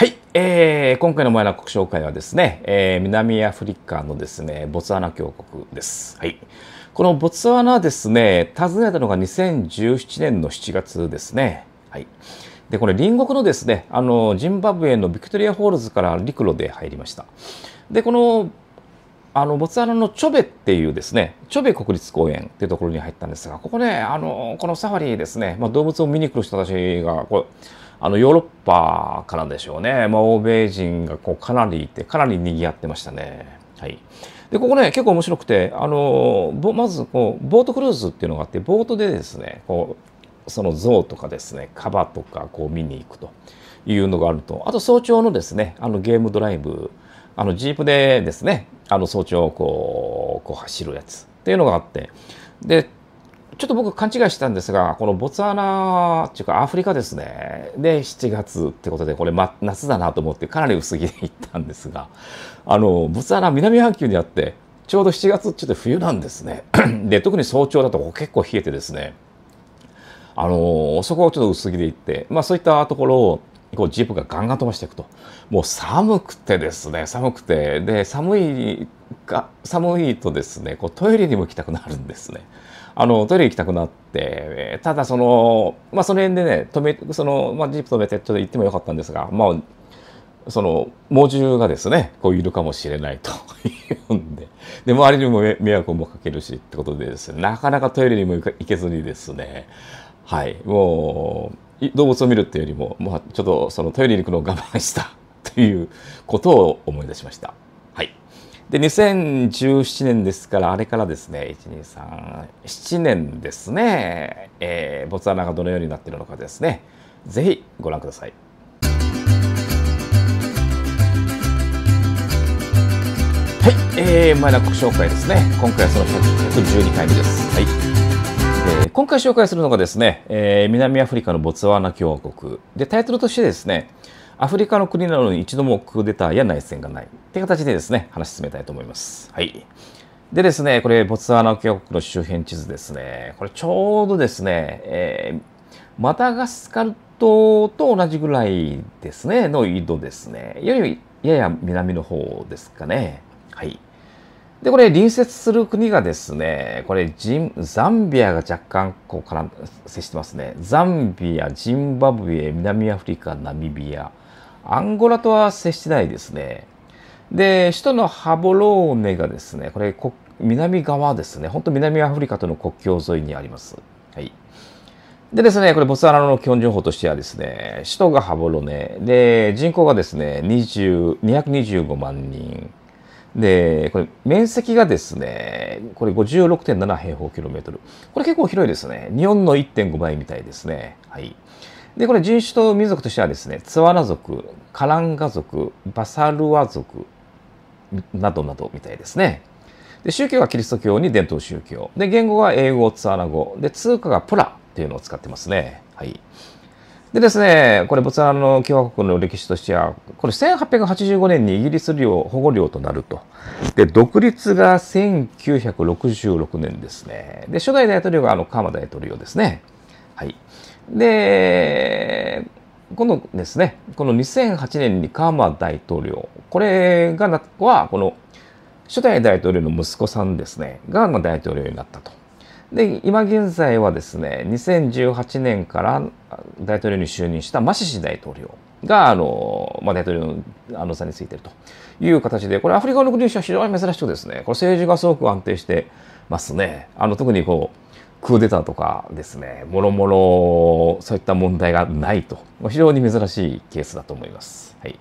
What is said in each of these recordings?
はい、えー、今回の前落紹介はですね、えー、南アフリカのですね、ボツワナ共和国です。はい。このボツワナですね、訪ねたのが2017年の7月ですね。はい。で、これ隣国のですね、あの、ジンバブエのビクトリアホールズから陸路で入りました。で、この、あの、ボツワナのチョベっていうですね、チョベ国立公園っていうところに入ったんですが、ここね、あの、このサファリですね、まあ、動物を見に来る人たちが、こあのヨーロッパからでしょうね、まあ、欧米人がこうかなりいてかなり賑わってましたね。はい、でここね結構面白くてあのまずこうボートクルーズっていうのがあってボートでですねこうその像とかですねカバとかこう見に行くというのがあるとあと早朝のですねあのゲームドライブあのジープでですねあの早朝こうこう走るやつっていうのがあってでちょっと僕勘違いしたんですが、このボツワナっていうかアフリカですね。で、7月ってことで、これ、ま、夏だなと思ってかなり薄着で行ったんですが、あの、ボツワナ南半球にあって、ちょうど7月ちょっと冬なんですね。で、特に早朝だと結構冷えてですね、あの、そこをちょっと薄着で行って、まあそういったところを、こうジープがガンガン飛ばしていくともう寒くてですね寒くてで寒いが寒いとですねこうトイレにも行きたくなるんですね。あの、トイレ行きたくなって、ただその、まあ、その辺でね、止め、その、まあ、ジープ止めてちょっと行ってもよかったんですが、まあ、その、猛獣がですね、こういるかもしれないとい うんで、で、周りにも迷惑もかけるしってことでですね、なかなかトイレにも行けずにですね、はい、もう、動物を見るっていうよりも、もうちょっとそのトイレに行くのを我慢したということを思い出しました。で2017年ですからあれからですね1237年ですね、えー、ボツワナがどのようになっているのかですねぜひご覧ください。はい、えー、マイナック紹介ですね。今回はその112回目です。はい。今回紹介するのがですね、えー、南アフリカのボツワーナ共和国。で、タイトルとしてですね、アフリカの国なのに一度もクーデターや内戦がないという形でですね、話し進めたいと思います。はい。でですね、これ、ボツワナ共和国の周辺地図ですね。これ、ちょうどですね、えー、マダガスカル島と同じぐらいですね、の緯度ですね。よよ、やや南の方ですかね。はい。で、これ、隣接する国がですね、これ、ジン、ザンビアが若干、こう、から接してますね。ザンビア、ジンバブエ、南アフリカ、ナミビア。アンゴラとは接してないですね。で、首都のハボローネがですね、これ、南側ですね、本当南アフリカとの国境沿いにあります。はい。でですね、これ、ボツワナの基本情報としてはですね、首都がハボロネ、で、人口がですね、2 225万人。で、これ、面積がですね、これ56.7平方キロメートル。これ結構広いですね。日本の1.5倍みたいですね。はい。で、これ人種と民族としてはですね、ツワラ族、カランガ族、バサルワ族などなどみたいですね。で宗教はキリスト教に伝統宗教。で、言語は英語、ツアナ語。で、通貨がプラっていうのを使ってますね。はい。でですね、これ、ボツワナの共和国の歴史としては、これ1885年にイギリス領、保護領となると。で、独立が1966年ですね。で、初代大統領があの、カーマ大統領ですね。で、このですね、この2008年にカーマ大統領、これがなは、この初代大統領の息子さんですね、が大統領になったと。で、今現在はですね、2018年から大統領に就任したマシシ大統領が、あの、まあ、大統領のあの座についているという形で、これアフリカの国としては非常に珍しくですね、これ政治がすごく安定してますね。あの、特にこう、クーデターとかですねもろもろそういった問題がないと非常に珍しいケースだと思います。はい、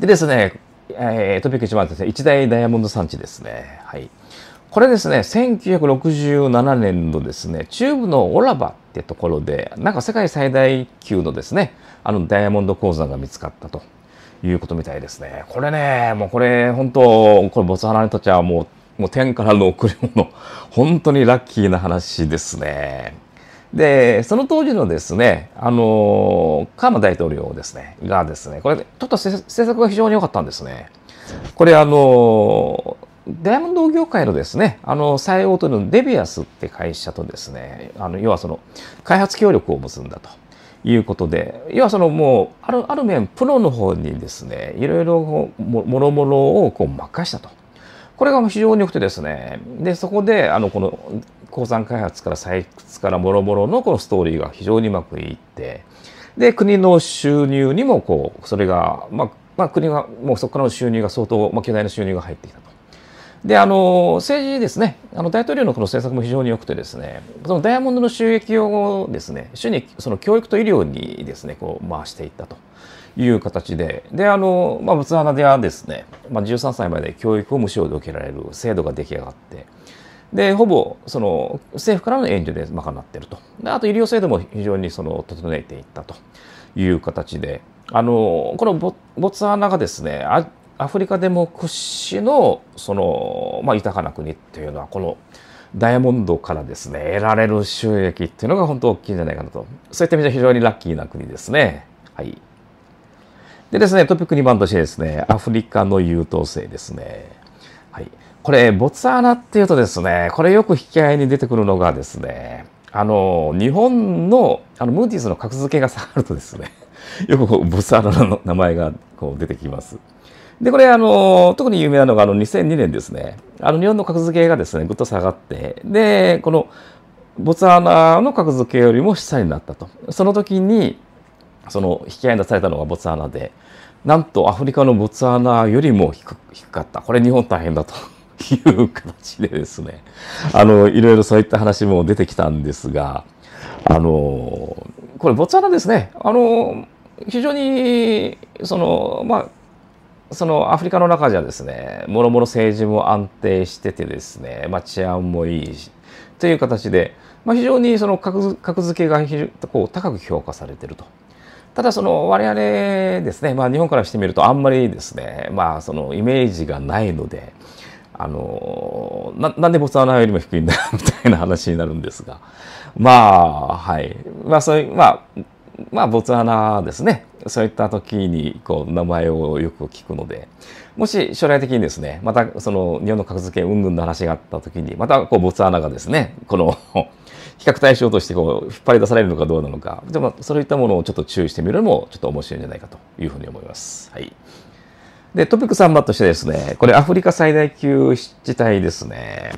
でですね、えー、トピック1番ですね一大ダイヤモンド産地ですね。はい、これですね1967年のですね中部のオラバってところでなんか世界最大級のですねあのダイヤモンド鉱山が見つかったということみたいですね。これねもうこれ本当これボツハラにとってはもうもう天からの贈り物。本当にラッキーな話ですね。で、その当時のですね、あの、カーマ大統領ですね、がですね、これ、ちょっと政策が非常に良かったんですね。これ、あの、ダイヤモンド業界のですね、あの、最大手のデビアスって会社とですね、あの、要はその、開発協力を結んだと。いうことで、要はそのもう、ある、ある面、プロの方にですね、いろいろ、もろもろをこう、任したと。これが非常に良くてですね、で、そこで、あの、この、鉱山開発から採掘からもろもろのこのストーリーが非常にうまくいって、で、国の収入にも、こう、それが、まあ、まあ、国が、もうそこからの収入が相当、まあ、巨大な収入が入ってきたと。で、あの、政治ですね、あの大統領のこの政策も非常に良くてですね、そのダイヤモンドの収益をですね、主にその教育と医療にですね、こう回していったと。いう形で、で、あの、まあ、仏花ではですね、まあ、13歳まで教育を無償で受けられる制度が出来上がって、で、ほぼ、その、政府からの援助で賄ってると。で、あと医療制度も非常に、その、整えていったという形で、あの、このボボツワナがですね、アフリカでも屈指の、その、まあ、豊かな国っていうのは、この、ダイヤモンドからですね、得られる収益っていうのが本当大きいんじゃないかなと。そういった意味では非常にラッキーな国ですね。はい。でですね、トピック2番としてですね、アフリカの優等生ですね。はい。これ、ボツアナっていうとですね、これよく引き合いに出てくるのがですね、あの、日本の、あの、ムーディーズの格付けが下がるとですね、よくこう、ボツアナの名前がこう出てきます。で、これ、あの、特に有名なのが、あの、2002年ですね、あの、日本の格付けがですね、ぐっと下がって、で、この、ボツアナの格付けよりも下になったと。その時に、その引き合いに出されたのがボツワナでなんとアフリカのボツワナよりも低かったこれ日本大変だと。いう形でですね、あの、いろいろそういった話も出てきたんですが、あの、これ、ボツワナですね、あの、非常に、その、まあ、そのアフリカの中じゃですね、もろもろ政治も安定しててですね、まあ、治安もいいし、という形で、まあ、非常にその格付けがこう高く評価されてるとただその我々ですね、まあ、日本からしてみるとあんまりですね、まあ、そのイメージがないのであのななんでボツワナよりも低いんだみたいな話になるんですがまあはいまあそういうまあまあボツワナですねそういった時にこう名前をよく聞くのでもし将来的にですねまたその日本の格付け云々の話があった時にまたこうボツワナがですねこの比較対象としてこう引っ張り出されるのかどうなのか、でもそういったものをちょっと注意してみるのもちょっと面白いんじゃないかというふうに思います。はい。で、トピック3番としてですね、これアフリカ最大級地帯ですね。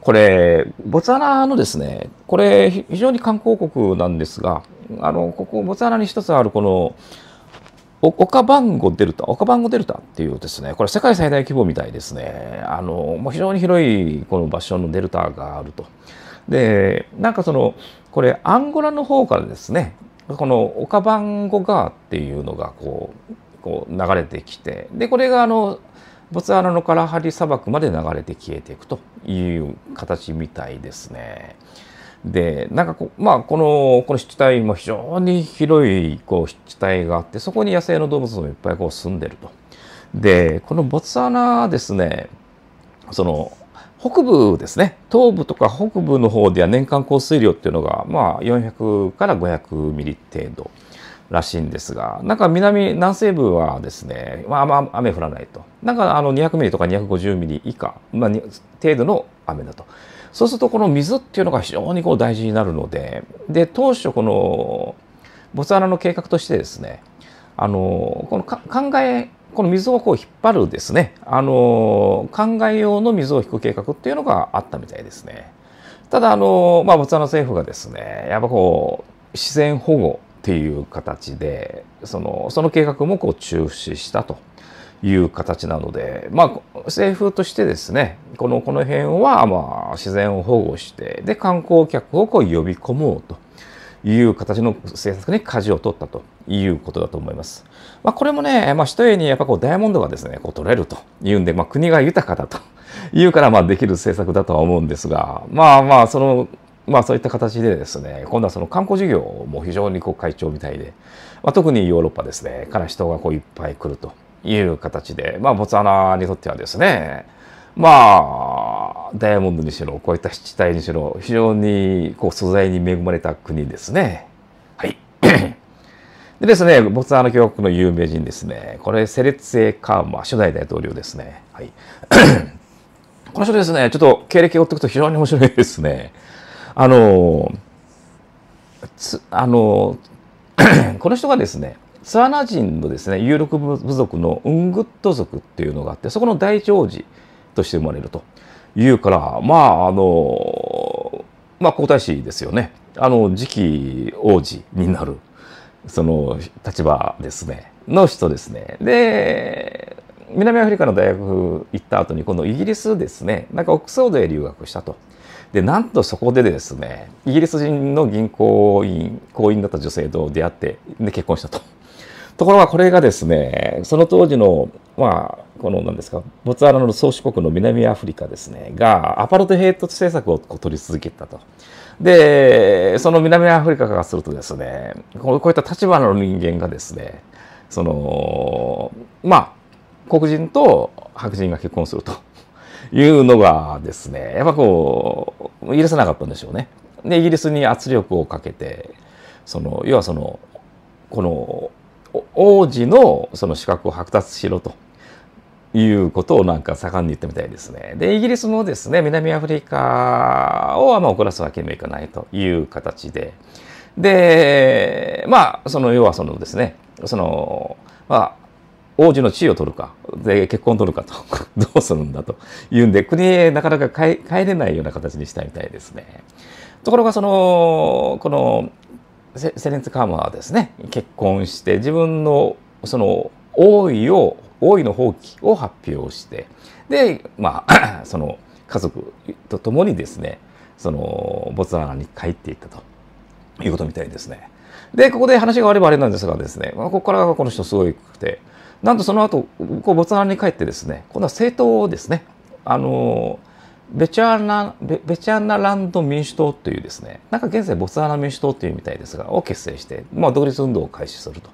これ、ボツワナのですね、これ非常に観光国なんですが、あの、ここボツワナに一つあるこの、オカバンゴデルタ、オカバンゴデルタっていうですね、これ世界最大規模みたいですね。あの、もう非常に広いこの場所のデルタがあると。でなんかそのこれアンゴラの方からですねこのオカバンゴ川っていうのがこうこう流れてきてでこれがあのボツワナのカラハリ砂漠まで流れて消えていくという形みたいですね。でなんかこ,、まあ、このこの湿地帯も非常に広いこう湿地帯があってそこに野生の動物もいっぱいこう住んでると。でこのボツワナですねその北部ですね東部とか北部の方では年間降水量っていうのがまあ400から500ミリ程度らしいんですがなんか南南西部はですね、まあ、ま雨降らないとなんかあの200ミリとか250ミリ以下、まあ、程度の雨だとそうするとこの水っていうのが非常にこう大事になるのでで当初このボツワナの計画としてですねあのこの考えこの水をこう引っ張るですね、あの、灌漑用の水を引く計画っていうのがあったみたいですね。ただ、あの、まあ、ボツワナ政府がですね、やっぱこう、自然保護っていう形で、その、その計画もこう中止したという形なので、まあ、政府としてですね、この、この辺は、まあ、自然を保護して、で、観光客をこう呼び込もうと。いう形の政策に舵を取ったということだと思います。まあ、これもね、まあ、一重にやっぱこうダイヤモンドがですね、こう取れるというんで、まあ、国が豊かだというからまあできる政策だとは思うんですが、まあまあ、その、まあそういった形でですね、今度はその観光事業も非常にこう快調みたいで、まあ、特にヨーロッパですね、から人がこういっぱい来るという形で、まあボツワナにとってはですね、まあダイヤモンドにしろこういった湿地帯にしろ非常にこう素材に恵まれた国ですね。はいでですね、ボツワナ共和国の有名人ですね、これ、セレッツェ・カーマ、初代大統領ですね。はい、この人ですね、ちょっと経歴を追っていくと非常に面白いですね。あの、つあの この人がですね、ツアナ人のですね、有力部族のウングット族っていうのがあって、そこの大長寺として生まれるというから、まあ、あの、まあ、皇太子ですよね。あの、次期王子になる、その、立場ですね、の人ですね。で、南アフリカの大学行った後に、今度イギリスですね、なんかオックスフォードへ留学したと。で、なんとそこでですね、イギリス人の銀行員、行員だった女性と出会って、で、結婚したと。ところがこれがですね、その当時の、まあ、この、なんですか、ボツワナの宗主国の南アフリカですね、が、アパルトヘイト政策を取り続けたと。で、その南アフリカからするとですね、こういった立場の人間がですね、その、まあ、黒人と白人が結婚するというのがですね、やっぱこう、許せなかったんでしょうね。で、イギリスに圧力をかけて、その、要はその、この、王子のその資格を剥奪しろということをなんか盛んに言ったみたいですね。で、イギリスもですね、南アフリカをまあ怒らすわけにもいかないという形で、で、まあ、その要はそのですね、その、まあ、王子の地位を取るか、で結婚を取るかと、どうするんだというんで、国へなかなか帰れないような形にしたみたいですね。ところが、その、このセレンツ・カーマはですね結婚して自分のその王位を王位の放棄を発表してでまあ その家族と共にですねそのボツワナに帰っていったということみたいですね。でここで話が終わればあれなんですがですね、まあ、ここからこの人すごくてなんとその後こうボツワナに帰ってですね今度は政党をですねあのベチャーナ、ベチャーナランド民主党というですね、なんか現在ボツワナ民主党というみたいですが、を結成して、まあ独立運動を開始すると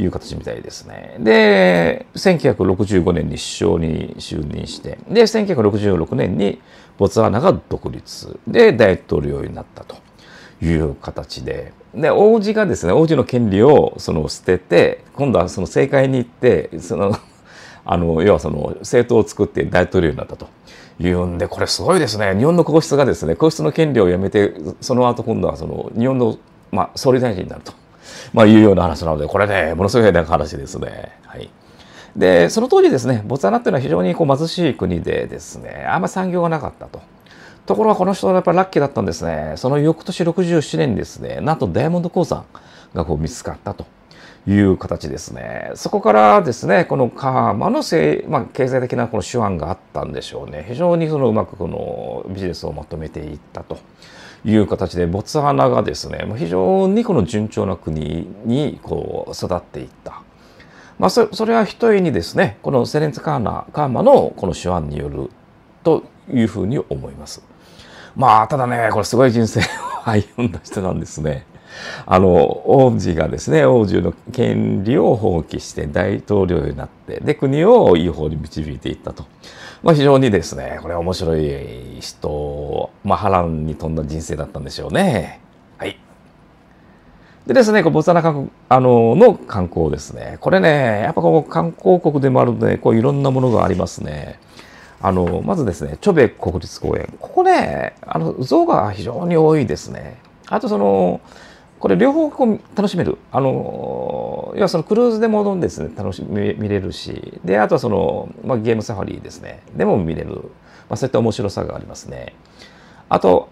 いう形みたいですね。で、1965年に首相に就任して、で、1966年にボツワナが独立、で、大統領になったという形で、で、王子がですね、王子の権利をその捨てて、今度はその政界に行って、その、あの、要はその政党を作って大統領になったと。言うんでこれすごいですね日本の皇室がですね皇室の権利をやめてその後今度はその日本の、まあ、総理大臣になると、まあ、いうような話なのでこれねものすごい話ですね。はいでその当時ですねボツワナっていうのは非常にこう貧しい国でですねあんま産業がなかったと。ところがこの人はやっぱりラッキーだったんですね。その翌年67年にですね、なんとダイヤモンド鉱山がこう見つかったと。いう形ですね。そこからですね、このカーマのせい、まあ、経済的なこの手腕があったんでしょうね。非常にそのうまくこのビジネスをまとめていったという形で、ボツワナがですね、非常にこの順調な国にこう育っていった。まあそ、それはひとえにですね、このセレンツカーナ、カーマのこの手腕によるというふうに思います。まあ、ただね、これすごい人生を歩んだ人なんですね。あの王子がですね王子の権利を放棄して大統領になってで国をいい方に導いていったと、まあ、非常にですねこれ面白い人、まあ、波乱に富んだ人生だったんでしょうね。はいでですね、ボツナ観あのの観光ですね。これね、やっぱこう観光国でもあるので、こういろんなものがありますね。あの、まずですね、チョベ国立公園。ここね、あの、像が非常に多いですね。あとその、これ両方こう楽しめる。あの、要はそのクルーズでもですね、楽しみ、見れるし、で、あとはその、まあ、ゲームサファリですね、でも見れる。まあ、そういった面白さがありますね。あと、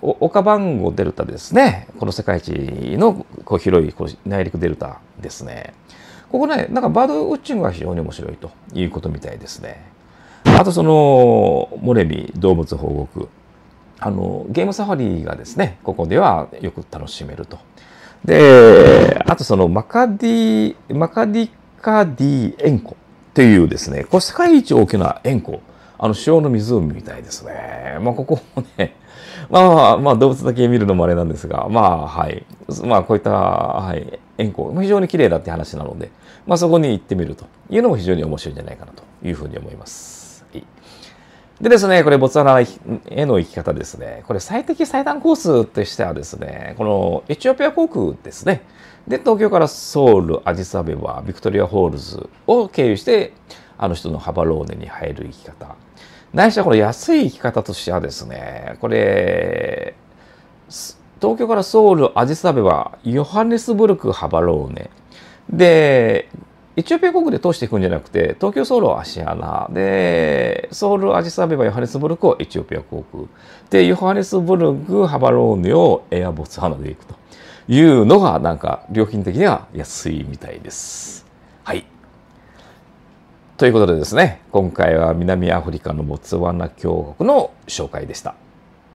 岡番号デルタですね。この世界一のこう広いこう内陸デルタですね。ここね、なんかバードウッチングが非常に面白いということみたいですね。あとその、モレミ動物保護区。あのゲームサファリがですねここではよく楽しめると。であとそのマカディマカディカディ塩湖というですねこれ世界一大きな塩湖あの潮の湖みたいですね。まあここもね まあ、まあ、まあ動物だけ見るのもあれなんですがまあはいまあこういった、はい、塩湖非常に綺麗だって話なので、まあ、そこに行ってみるというのも非常に面白いんじゃないかなというふうに思います。でですね、これ、ボツワナへの行き方ですね。これ、最適最短コースとしてはですね、このエチオピア航空ですね。で、東京からソウル、アジサベバ、ビクトリアホールズを経由して、あの人のハバローネに入る行き方。ないしはこの安い行き方としてはですね、これ、東京からソウル、アジサベバ、ヨハネスブルク、ハバローネ。で、エチオピア国で通していくんじゃなくて、東京ソウルはアシアナ、で、ソウルアジサベバヨハネスブルクをエチオピア航空、で、ヨハネスブルク、ハバローネをエアボツハナで行くというのが、なんか、料金的には安いみたいです。はい。ということでですね、今回は南アフリカのボツワナ共和国の紹介でした。